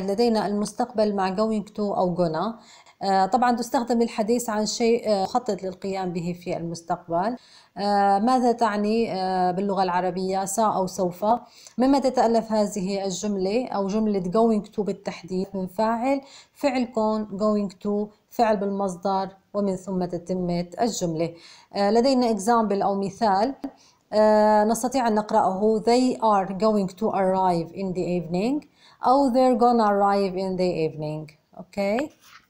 لدينا المستقبل مع going to أو gonna آه، طبعا تستخدم للحديث عن شيء آه، مخطط للقيام به في المستقبل آه، ماذا تعني باللغة العربية سا أو سوف مما تتألف هذه الجملة أو جملة going to بالتحديد من فاعل فعل كون going to فعل بالمصدر ومن ثم تتمة الجملة لدينا example أو مثال نستطيع أن نقرأه they are going to arrive in the evening أو they're gonna arrive in the evening okay